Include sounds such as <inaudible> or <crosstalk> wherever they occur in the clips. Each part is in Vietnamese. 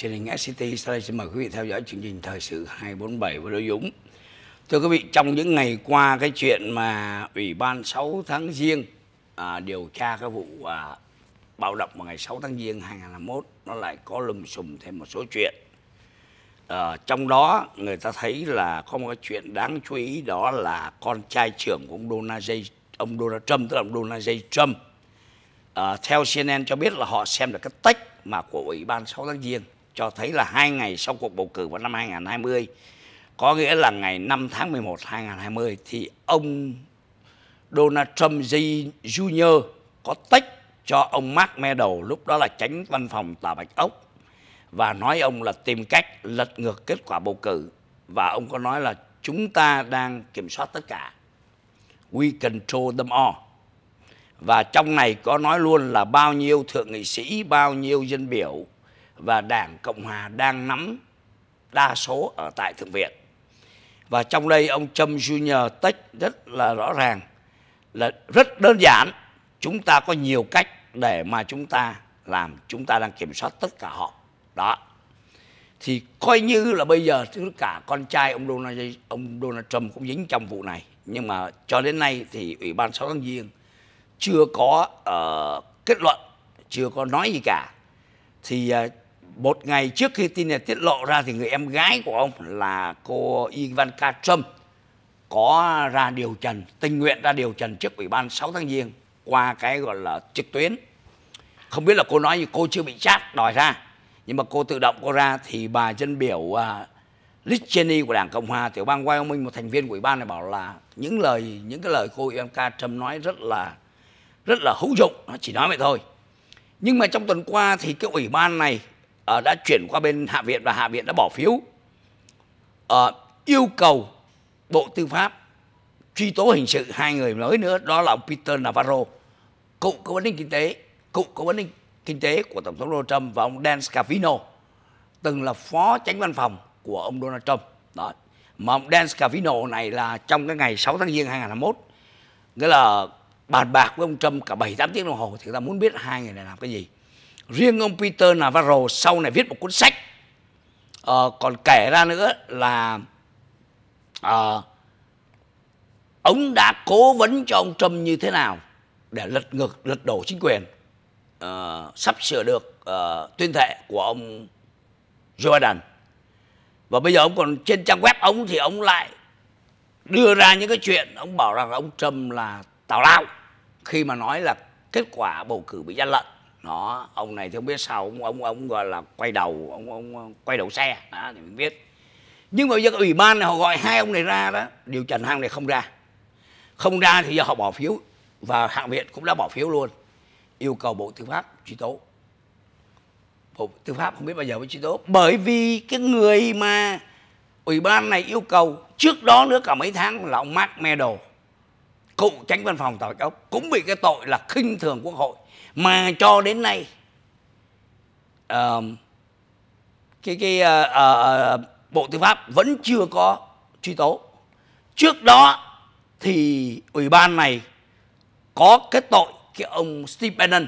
truyền hình SCT. Sau xin mời quý vị theo dõi chương trình Thời sự 247 với Đỗ Dũng. Thưa quý vị, trong những ngày qua cái chuyện mà Ủy ban 6 tháng Giêng à, điều tra cái vụ à, bạo động vào ngày 6 tháng Giêng 2021 nó lại có lùm xùm thêm một số chuyện. À, trong đó người ta thấy là có một cái chuyện đáng chú ý đó là con trai trưởng của ông Donald, J, ông Donald Trump, tức là ông Donald J. Trump, à, theo CNN cho biết là họ xem được cái tách mà của Ủy ban 6 tháng Giêng cho thấy là hai ngày sau cuộc bầu cử vào năm 2020 có nghĩa là ngày 5 tháng 11 2020 thì ông Donald Trump Jr. có tách cho ông Mark Meadow lúc đó là tránh văn phòng Tòa Bạch Ốc và nói ông là tìm cách lật ngược kết quả bầu cử và ông có nói là chúng ta đang kiểm soát tất cả. We control them all. Và trong này có nói luôn là bao nhiêu thượng nghị sĩ, bao nhiêu dân biểu và Đảng Cộng hòa đang nắm đa số ở tại Thượng viện. Và trong đây ông Trump Jr. tách rất là rõ ràng là rất đơn giản. Chúng ta có nhiều cách để mà chúng ta làm, chúng ta đang kiểm soát tất cả họ. Đó. Thì coi như là bây giờ tất cả con trai ông Donald, ông Donald Trump cũng dính trong vụ này. Nhưng mà cho đến nay thì Ủy ban 6 tháng Giêng chưa có uh, kết luận, chưa có nói gì cả. Thì uh, một ngày trước khi tin này tiết lộ ra thì người em gái của ông là cô Ivanka Trump có ra điều trần, tình nguyện ra điều trần trước ủy ban 6 tháng Giêng qua cái gọi là trực tuyến. Không biết là cô nói gì, cô chưa bị chát đòi ra. Nhưng mà cô tự động cô ra thì bà dân biểu uh, Liz Cheney của Đảng Cộng Hòa tiểu bang Wyoming một thành viên của ủy ban này bảo là những lời những cái lời cô Ivanka Trump nói rất là rất là hữu dụng, nó chỉ nói vậy thôi. Nhưng mà trong tuần qua thì cái ủy ban này uh, đã chuyển qua bên Hạ viện và Hạ viện đã bỏ phiếu uh, yêu cầu Bộ Tư pháp truy tố hình sự hai người mới nữa đó là ông Peter Navarro, cựu cố vấn kinh tế, cựu cố vấn kinh tế của Tổng thống Donald Trump và ông Dan Scavino từng là phó tránh văn phòng của ông Donald Trump. Đó. Mà ông Dan Scavino này là trong cái ngày 6 tháng Giêng 2021 nghĩa là bàn bạc với ông Trump cả 7 8 tiếng đồng hồ thì người ta muốn biết hai người này làm cái gì riêng ông Peter Navarro sau này viết một cuốn sách uh, còn kể ra nữa là uh, ông đã cố vấn cho ông Trump như thế nào để lật ngược lật đổ chính quyền uh, sắp sửa được uh, tuyên thệ của ông Joe Biden và bây giờ ông còn trên trang web ông thì ông lại đưa ra những cái chuyện ông bảo rằng ông Trump là tào lao khi mà nói là kết quả bầu cử bị gian lận nó ông này thì không biết sao ông ông ông gọi là quay đầu ông ông quay đầu xe đó thì mình biết nhưng mà bây giờ ủy ban này họ gọi hai ông này ra đó điều trần hang này không ra không ra thì giờ họ bỏ phiếu và hạ viện cũng đã bỏ phiếu luôn yêu cầu bộ tư pháp truy tố bộ tư pháp không biết bao giờ mới truy tố bởi vì cái người mà ủy ban này yêu cầu trước đó nữa cả mấy tháng là ông Mark Meadow cựu tránh văn phòng tòa ốc cũng bị cái tội là khinh thường quốc hội mà cho đến nay uh, cái cái uh, uh, bộ tư pháp vẫn chưa có truy tố trước đó thì ủy ban này có kết tội cái ông Steve Bannon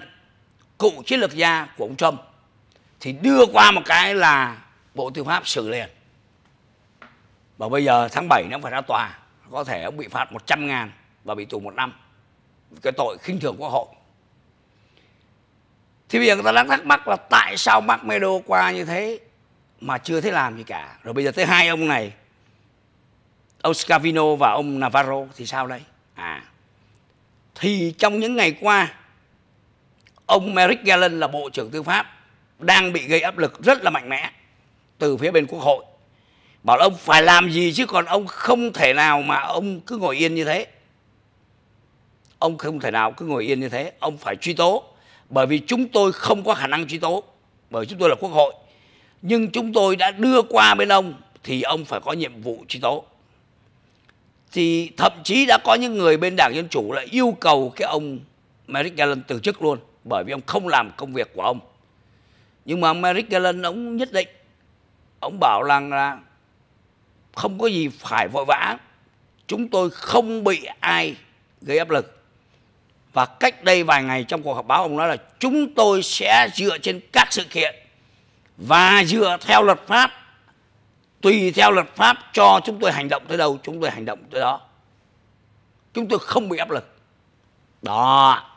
cựu chiến lược gia của ông Trump thì đưa qua một cái là bộ tư pháp xử liền và bây giờ tháng 7 nó phải ra tòa có thể ông bị phạt 100 ngàn và bị tù một năm cái tội khinh thường quốc hội thì bây giờ người ta đang thắc mắc là tại sao bác mê qua như thế mà chưa thấy làm gì cả rồi bây giờ tới hai ông này ông Scavino và ông Navarro thì sao đây à thì trong những ngày qua ông Merrick Garland là bộ trưởng tư pháp đang bị gây áp lực rất là mạnh mẽ từ phía bên quốc hội bảo là ông phải làm gì chứ còn ông không thể nào mà ông cứ ngồi yên như thế ông không thể nào cứ ngồi yên như thế ông phải truy tố bởi vì chúng tôi không có khả năng truy tố bởi chúng tôi là quốc hội nhưng chúng tôi đã đưa qua bên ông thì ông phải có nhiệm vụ truy tố thì thậm chí đã có những người bên đảng dân chủ lại yêu cầu cái ông Merrick Garland từ chức luôn bởi vì ông không làm công việc của ông nhưng mà Merrick Garland ông nhất định ông bảo rằng là không có gì phải vội vã chúng tôi không bị ai gây áp lực và cách đây vài ngày trong cuộc họp báo ông nói là chúng tôi sẽ dựa trên các sự kiện và dựa theo luật pháp tùy theo luật pháp cho chúng tôi hành động tới đâu chúng tôi hành động tới đó chúng tôi không bị áp lực đó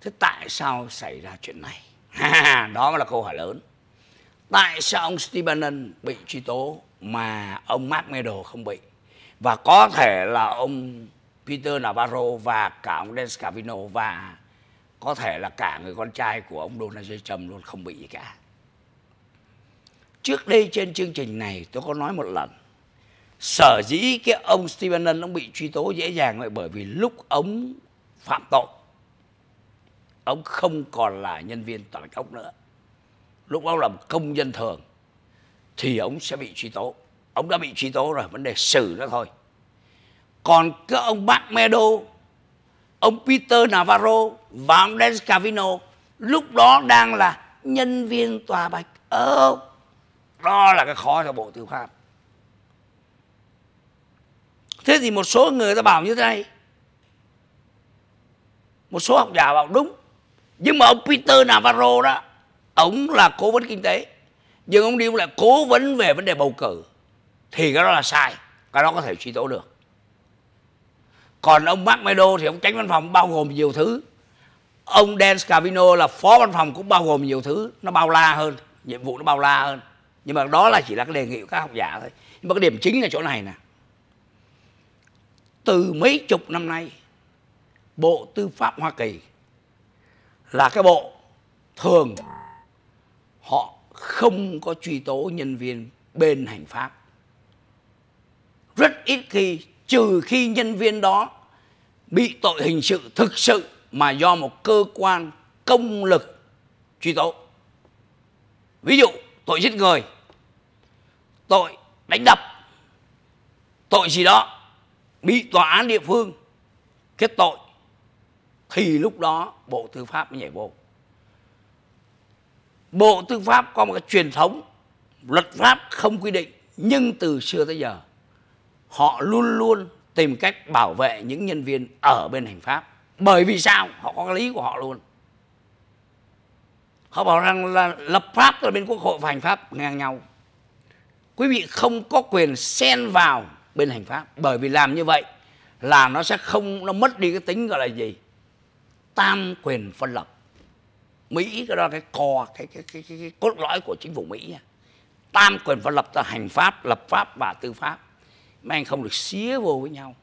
thế tại sao xảy ra chuyện này <laughs> đó là câu hỏi lớn tại sao ông Steve Bannon bị truy tố mà ông Mark Meadow không bị và có thể là ông Peter Navarro và cả ông Dan Scavino và có thể là cả người con trai của ông Donald Trump luôn không bị gì cả. Trước đây trên chương trình này tôi có nói một lần Sở dĩ cái ông Stephen Bannon ông bị truy tố dễ dàng vậy bởi vì lúc ông phạm tội Ông không còn là nhân viên tòa án nữa Lúc ông làm công dân thường Thì ông sẽ bị truy tố Ông đã bị truy tố rồi, vấn đề xử nó thôi còn các ông Mark Meadow ông Peter Navarro và ông Dan Scavino lúc đó đang là nhân viên tòa bạch ơ ờ, đó là cái khó cho bộ tư pháp thế thì một số người ta bảo như thế này một số học giả bảo đúng nhưng mà ông Peter Navarro đó ông là cố vấn kinh tế nhưng ông đi lại cố vấn về vấn đề bầu cử thì cái đó là sai cái đó có thể truy tố được còn ông Mark Meadow thì ông tránh văn phòng bao gồm nhiều thứ ông Dan Scavino là phó văn phòng cũng bao gồm nhiều thứ nó bao la hơn nhiệm vụ nó bao la hơn nhưng mà đó là chỉ là cái đề nghị của các học giả thôi nhưng mà cái điểm chính là chỗ này nè từ mấy chục năm nay bộ tư pháp hoa kỳ là cái bộ thường họ không có truy tố nhân viên bên hành pháp rất ít khi trừ khi nhân viên đó bị tội hình sự thực sự mà do một cơ quan công lực truy tố. Ví dụ tội giết người, tội đánh đập, tội gì đó bị tòa án địa phương kết tội thì lúc đó Bộ Tư pháp mới nhảy vô. Bộ Tư pháp có một cái truyền thống luật pháp không quy định nhưng từ xưa tới giờ họ luôn luôn tìm cách bảo vệ những nhân viên ở bên hành pháp bởi vì sao họ có lý của họ luôn họ bảo rằng là lập pháp là bên quốc hội và hành pháp ngang nhau quý vị không có quyền xen vào bên hành pháp bởi vì làm như vậy là nó sẽ không nó mất đi cái tính gọi là gì tam quyền phân lập mỹ cái đó là cái cò cái cái, cái cái cái cốt lõi của chính phủ mỹ tam quyền phân lập là hành pháp lập pháp và tư pháp mấy anh không được xía vô với nhau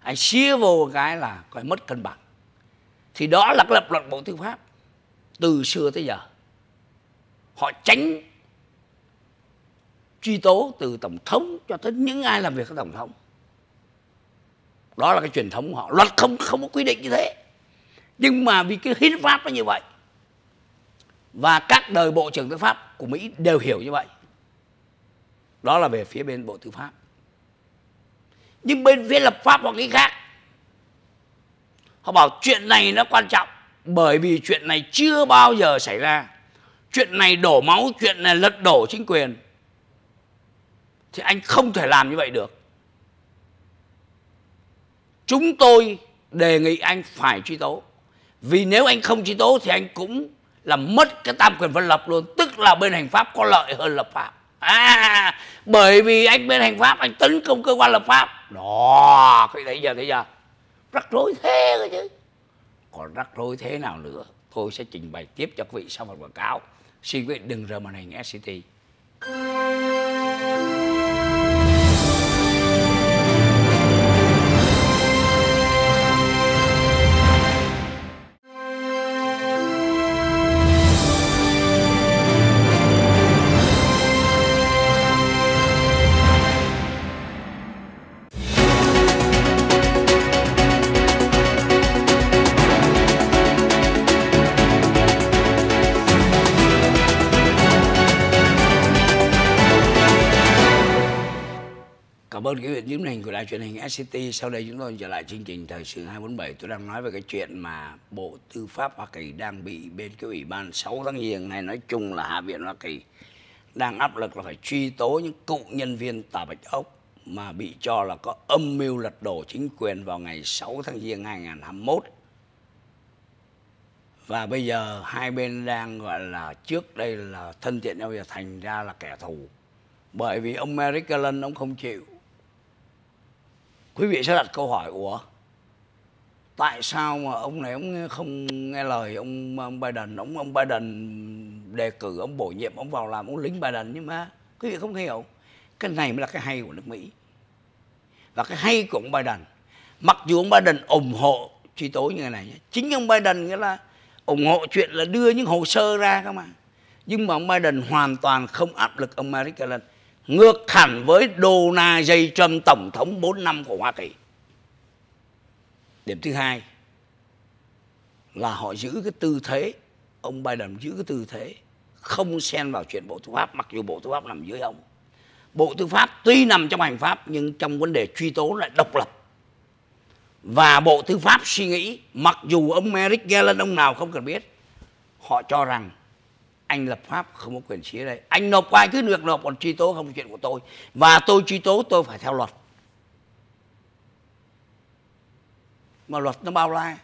anh xía vô cái là coi mất cân bằng thì đó là cái lập luận bộ tư pháp từ xưa tới giờ họ tránh truy tố từ tổng thống cho tới những ai làm việc ở tổng thống đó là cái truyền thống của họ luật không không có quy định như thế nhưng mà vì cái hiến pháp nó như vậy và các đời bộ trưởng tư pháp của mỹ đều hiểu như vậy đó là về phía bên bộ tư pháp nhưng bên phía lập pháp hoặc cái khác họ bảo chuyện này nó quan trọng bởi vì chuyện này chưa bao giờ xảy ra chuyện này đổ máu chuyện này lật đổ chính quyền thì anh không thể làm như vậy được chúng tôi đề nghị anh phải truy tố vì nếu anh không truy tố thì anh cũng làm mất cái tam quyền phân lập luôn tức là bên hành pháp có lợi hơn lập pháp à bởi vì anh bên hành pháp anh tấn công cơ quan lập pháp đó cái đấy giờ thấy giờ rắc rối thế cơ chứ còn rắc rối thế nào nữa tôi sẽ trình bày tiếp cho quý vị sau một quảng cáo xin quý vị đừng rời màn hình SCT ơn cái việc nhiễm hình của đài truyền hình SCT. Sau đây chúng tôi trở lại chương trình Thời sự 247. Tôi đang nói về cái chuyện mà Bộ Tư pháp Hoa Kỳ đang bị bên cái ủy ban 6 tháng giêng này nói chung là Hạ viện Hoa Kỳ đang áp lực là phải truy tố những cựu nhân viên tà Bạch Ốc mà bị cho là có âm mưu lật đổ chính quyền vào ngày 6 tháng giêng 2021. Và bây giờ hai bên đang gọi là trước đây là thân thiện nhau giờ thành ra là kẻ thù bởi vì ông Merrick Garland ông không chịu quý vị sẽ đặt câu hỏi của tại sao mà ông này ông không nghe lời ông, ông Biden ông ông Biden đề cử ông bổ nhiệm ông vào làm ông lính Biden nhưng mà quý vị không hiểu cái này mới là cái hay của nước Mỹ và cái hay của ông Biden mặc dù ông Biden ủng hộ truy tố như thế này chính ông Biden nghĩa là ủng hộ chuyện là đưa những hồ sơ ra cơ mà nhưng mà ông Biden hoàn toàn không áp lực ông Merrick lên ngược hẳn với Donald Trump tổng thống 4 năm của Hoa Kỳ. Điểm thứ hai là họ giữ cái tư thế, ông Biden giữ cái tư thế không xen vào chuyện Bộ Tư pháp mặc dù Bộ Tư pháp nằm dưới ông. Bộ Tư pháp tuy nằm trong hành pháp nhưng trong vấn đề truy tố lại độc lập. Và Bộ Tư pháp suy nghĩ, mặc dù ông Merrick Garland ông nào không cần biết, họ cho rằng anh lập pháp không có quyền xí đây anh nộp qua anh cứ được nộp còn truy tố không có chuyện của tôi và tôi truy tố tôi phải theo luật mà luật nó bao la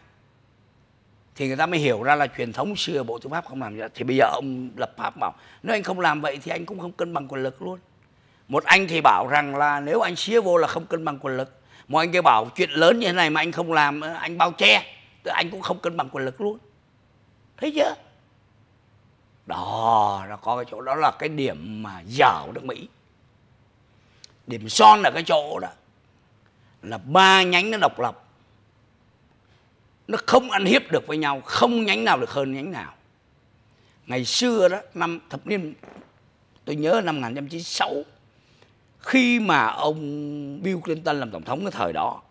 thì người ta mới hiểu ra là truyền thống xưa bộ tư pháp không làm vậy thì bây giờ ông lập pháp bảo nếu anh không làm vậy thì anh cũng không cân bằng quyền lực luôn một anh thì bảo rằng là nếu anh xía vô là không cân bằng quyền lực một anh kia bảo chuyện lớn như thế này mà anh không làm anh bao che thì anh cũng không cân bằng quyền lực luôn thấy chưa đó nó có cái chỗ đó là cái điểm mà dở nước mỹ điểm son là cái chỗ đó là ba nhánh nó độc lập nó không ăn hiếp được với nhau không nhánh nào được hơn nhánh nào ngày xưa đó năm thập niên tôi nhớ năm 1996 khi mà ông Bill Clinton làm tổng thống cái thời đó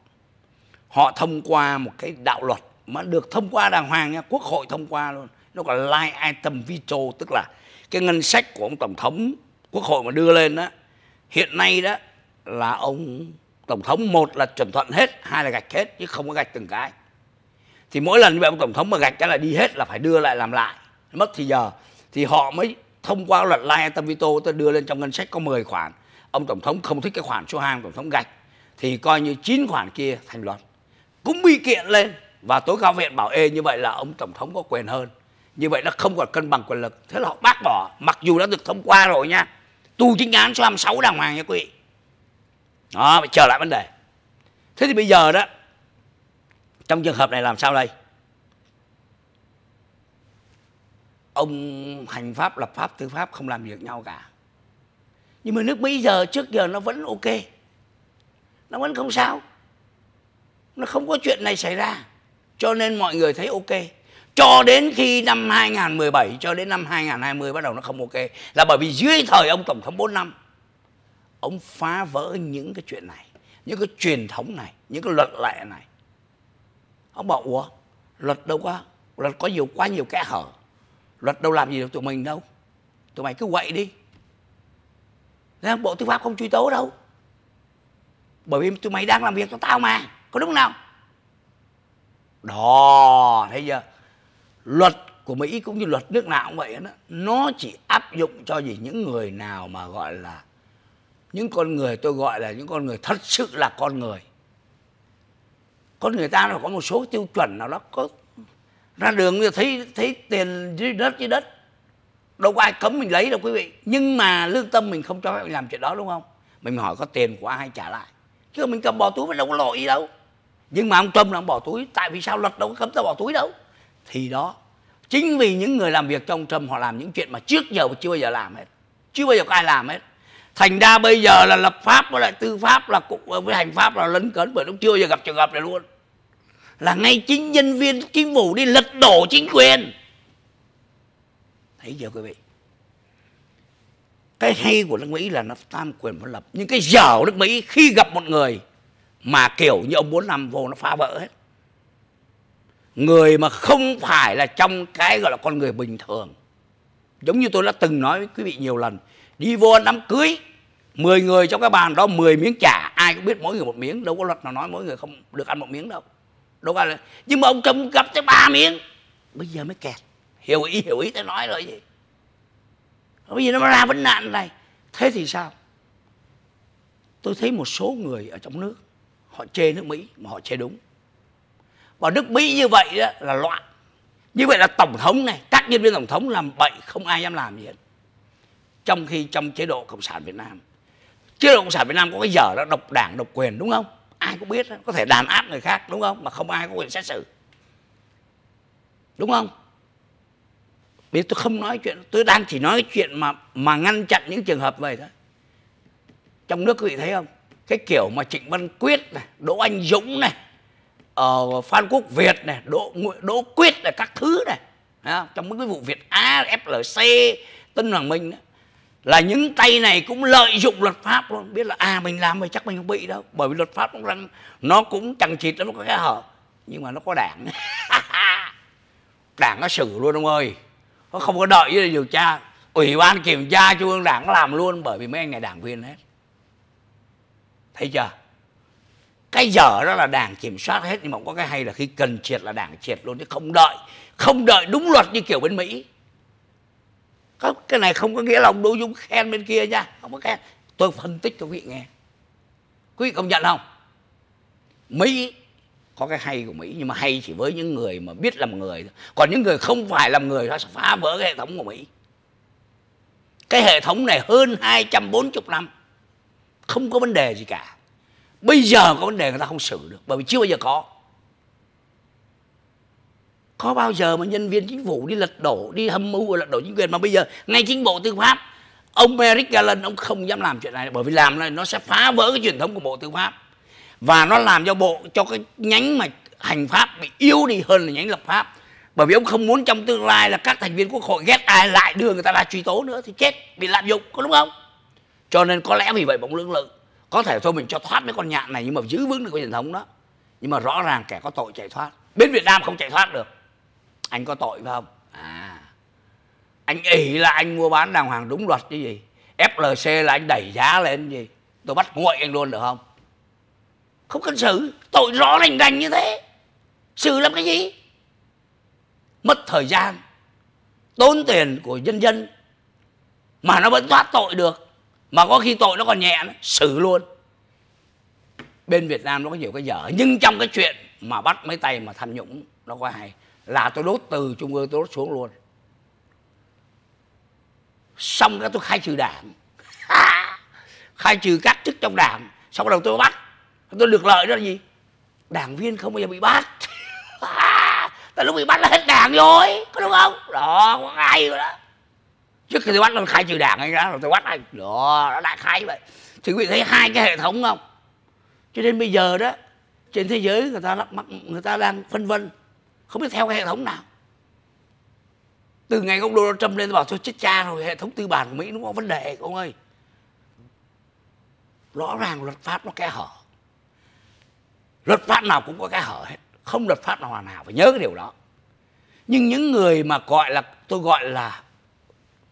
họ thông qua một cái đạo luật mà được thông qua đàng hoàng nha quốc hội thông qua luôn nó gọi là line item veto tức là cái ngân sách của ông tổng thống quốc hội mà đưa lên đó hiện nay đó là ông tổng thống một là chuẩn thuận hết hai là gạch hết chứ không có gạch từng cái thì mỗi lần như vậy ông tổng thống mà gạch cái là đi hết là phải đưa lại làm lại mất thì giờ thì họ mới thông qua luật line item veto tôi đưa lên trong ngân sách có 10 khoản ông tổng thống không thích cái khoản số 2 tổng thống gạch thì coi như chín khoản kia thành luật cũng bị kiện lên và tối cao viện bảo ê như vậy là ông tổng thống có quyền hơn như vậy là không còn cân bằng quyền lực thế là họ bác bỏ mặc dù đã được thông qua rồi nha tu chính án số 26 đàng hoàng nha quý vị đó phải trở lại vấn đề thế thì bây giờ đó trong trường hợp này làm sao đây ông hành pháp lập pháp tư pháp không làm việc nhau cả nhưng mà nước mỹ giờ trước giờ nó vẫn ok nó vẫn không sao nó không có chuyện này xảy ra cho nên mọi người thấy ok cho đến khi năm 2017 cho đến năm 2020 bắt đầu nó không ok là bởi vì dưới thời ông tổng thống 4 năm ông phá vỡ những cái chuyện này những cái truyền thống này những cái luật lệ này ông bảo ủa luật đâu có luật có nhiều quá nhiều kẽ hở luật đâu làm gì được tụi mình đâu tụi mày cứ quậy đi Nên bộ tư pháp không truy tố đâu bởi vì tụi mày đang làm việc cho tao mà có đúng không nào đó thấy chưa luật của Mỹ cũng như luật nước nào cũng vậy đó nó chỉ áp dụng cho gì những người nào mà gọi là những con người tôi gọi là những con người thật sự là con người con người ta nó có một số tiêu chuẩn nào đó có ra đường thì thấy thấy tiền dưới đất dưới đất đâu có ai cấm mình lấy đâu quý vị nhưng mà lương tâm mình không cho phép làm chuyện đó đúng không mình hỏi có tiền của ai trả lại chứ mình cầm bỏ túi mình đâu có lỗi gì đâu nhưng mà ông tâm là ông bỏ túi tại vì sao luật đâu có cấm ta bỏ túi đâu thì đó chính vì những người làm việc trong trâm họ làm những chuyện mà trước giờ chưa bao giờ làm hết chưa bao giờ có ai làm hết thành ra bây giờ là lập pháp với lại tư pháp là cũng ờ, với hành pháp là lấn cấn bởi lúc chưa bao giờ gặp trường hợp này luôn là ngay chính nhân viên chính phủ đi lật đổ chính quyền thấy chưa quý vị cái hay của nước mỹ là nó tam quyền phân lập nhưng cái dở nước mỹ khi gặp một người mà kiểu như ông bốn năm vô nó phá vỡ hết người mà không phải là trong cái gọi là con người bình thường giống như tôi đã từng nói với quý vị nhiều lần đi vô đám cưới 10 người trong cái bàn đó 10 miếng chả ai cũng biết mỗi người một miếng đâu có luật nào nói mỗi người không được ăn một miếng đâu đâu có là nhưng mà ông trump gặp tới ba miếng bây giờ mới kẹt hiểu ý hiểu ý tôi nói rồi gì bây giờ nó ra vấn nạn này thế thì sao tôi thấy một số người ở trong nước họ chê nước mỹ mà họ chê đúng và nước mỹ như vậy đó là loạn như vậy là tổng thống này các nhân viên tổng thống làm bậy không ai dám làm gì hết trong khi trong chế độ cộng sản việt nam chế độ cộng sản việt nam có cái giờ đó độc đảng độc quyền đúng không ai cũng biết có thể đàn áp người khác đúng không mà không ai có quyền xét xử đúng không vì tôi không nói chuyện tôi đang chỉ nói chuyện mà mà ngăn chặn những trường hợp vậy thôi trong nước quý vị thấy không cái kiểu mà trịnh văn quyết này đỗ anh dũng này ở ờ, Phan Quốc Việt này, Đỗ Đỗ Quyết này các thứ này. trong mấy cái vụ Việt Á, FLC, Tân Hoàng Minh đó, là những tay này cũng lợi dụng luật pháp luôn biết là à mình làm thì chắc mình không bị đâu bởi vì luật pháp cũng rằng nó cũng chẳng chịt nó có cái hở nhưng mà nó có đảng <laughs> đảng nó xử luôn ông ơi nó không có đợi với điều tra ủy ban kiểm tra trung ương đảng làm luôn bởi vì mấy anh này đảng viên hết thấy chưa cái dở đó là đảng kiểm soát hết nhưng mà có cái hay là khi cần triệt là đảng triệt luôn chứ không đợi không đợi đúng luật như kiểu bên mỹ các cái này không có nghĩa là ông đỗ dũng khen bên kia nha không có khen tôi phân tích cho quý vị nghe quý vị công nhận không mỹ có cái hay của mỹ nhưng mà hay chỉ với những người mà biết làm người còn những người không phải làm người nó sẽ phá vỡ cái hệ thống của mỹ cái hệ thống này hơn 240 năm không có vấn đề gì cả bây giờ có vấn đề người ta không xử được bởi vì chưa bao giờ có có bao giờ mà nhân viên chính phủ đi lật đổ đi hâm mưu lật đổ chính quyền mà bây giờ ngay chính bộ tư pháp ông Merrick Garland ông không dám làm chuyện này bởi vì làm này nó sẽ phá vỡ cái truyền thống của bộ tư pháp và nó làm cho bộ cho cái nhánh mà hành pháp bị yếu đi hơn là nhánh lập pháp bởi vì ông không muốn trong tương lai là các thành viên quốc hội ghét ai lại đưa người ta ra truy tố nữa thì chết bị lạm dụng có đúng không cho nên có lẽ vì vậy bóng lưỡng lượng có thể thôi mình cho thoát mấy con nhạn này nhưng mà giữ vững được cái truyền thống đó nhưng mà rõ ràng kẻ có tội chạy thoát bên việt nam không chạy thoát được anh có tội phải không à anh ỷ là anh mua bán đàng hoàng đúng luật chứ gì flc là anh đẩy giá lên gì tôi bắt nguội anh luôn được không không cần xử tội rõ rành rành như thế xử làm cái gì mất thời gian tốn tiền của nhân dân mà nó vẫn thoát tội được mà có khi tội nó còn nhẹ nữa, xử luôn bên Việt Nam nó có nhiều cái dở nhưng trong cái chuyện mà bắt mấy tay mà tham nhũng nó có hay là tôi đốt từ trung ương tôi đốt xuống luôn xong cái tôi khai trừ đảng <laughs> khai trừ các chức trong đảng xong đầu tôi bắt tôi được lợi đó là gì đảng viên không bao giờ bị bắt <laughs> tại lúc bị bắt là hết đảng rồi có đúng không đó có ai rồi đó trước khi tôi bắt nó khai trừ đảng anh ra rồi tôi bắt anh đó nó đã khai vậy thì quý vị thấy hai cái hệ thống không cho nên bây giờ đó trên thế giới người ta mắc người ta đang phân vân không biết theo cái hệ thống nào từ ngày ông Donald Trump lên bảo tôi chết cha rồi hệ thống tư bản của Mỹ nó có vấn đề ông ơi rõ ràng luật pháp nó kẽ hở luật pháp nào cũng có kẽ hở hết không luật pháp nào hoàn hảo phải nhớ cái điều đó nhưng những người mà gọi là tôi gọi là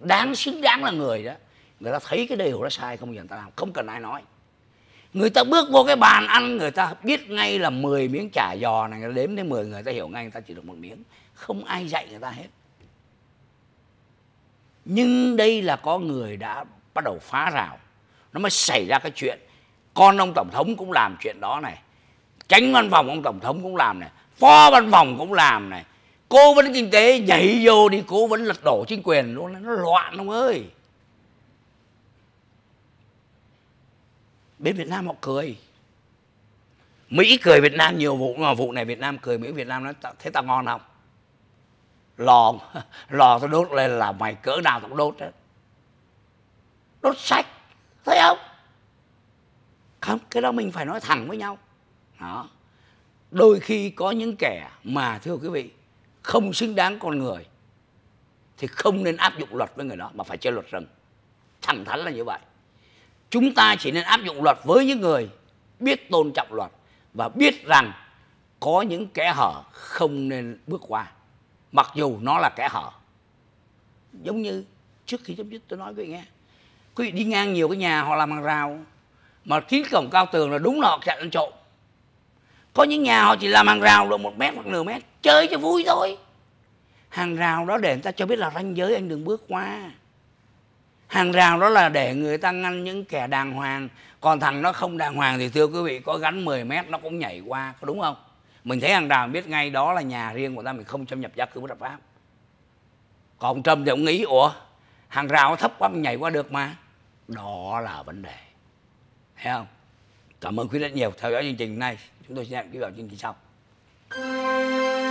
đáng xứng đáng là người đó người ta thấy cái điều đó sai không giờ người ta làm không cần ai nói người ta bước vô cái bàn ăn người ta biết ngay là 10 miếng chả giò này người ta đếm đến 10 người ta hiểu ngay người ta chỉ được một miếng không ai dạy người ta hết nhưng đây là có người đã bắt đầu phá rào nó mới xảy ra cái chuyện con ông tổng thống cũng làm chuyện đó này tránh văn phòng ông tổng thống cũng làm này phó văn phòng cũng làm này cố vấn kinh tế nhảy vô đi cố vấn lật đổ chính quyền luôn nó loạn ông ơi bên Việt Nam họ cười Mỹ cười Việt Nam nhiều vụ mà vụ này Việt Nam cười Mỹ Việt Nam nó thế ta ngon không lò <laughs> lò tao đốt lên là mày cỡ nào tao cũng đốt đó đốt sạch thấy không không cái đó mình phải nói thẳng với nhau đó đôi khi có những kẻ mà thưa quý vị không xứng đáng con người thì không nên áp dụng luật với người đó mà phải chơi luật rừng thẳng thắn là như vậy chúng ta chỉ nên áp dụng luật với những người biết tôn trọng luật và biết rằng có những kẽ hở không nên bước qua mặc dù nó là kẽ hở giống như trước khi chấm dứt tôi nói với nghe quý vị đi ngang nhiều cái nhà họ làm bằng rào mà kín cổng cao tường là đúng là họ chặn ăn trộm có những nhà họ chỉ làm hàng rào được một mét hoặc nửa mét chơi cho vui thôi hàng rào đó để người ta cho biết là ranh giới anh đừng bước qua hàng rào đó là để người ta ngăn những kẻ đàng hoàng còn thằng nó không đàng hoàng thì thưa quý vị có gắn 10 mét nó cũng nhảy qua có đúng không mình thấy hàng rào biết ngay đó là nhà riêng của ta mình không cho nhập gia cư bất hợp pháp còn trâm thì ông nghĩ ủa hàng rào thấp quá mình nhảy qua được mà đó là vấn đề thấy không cảm ơn quý rất nhiều theo dõi chương trình này chúng tôi sẽ hẹn quý vị vào chương trình sau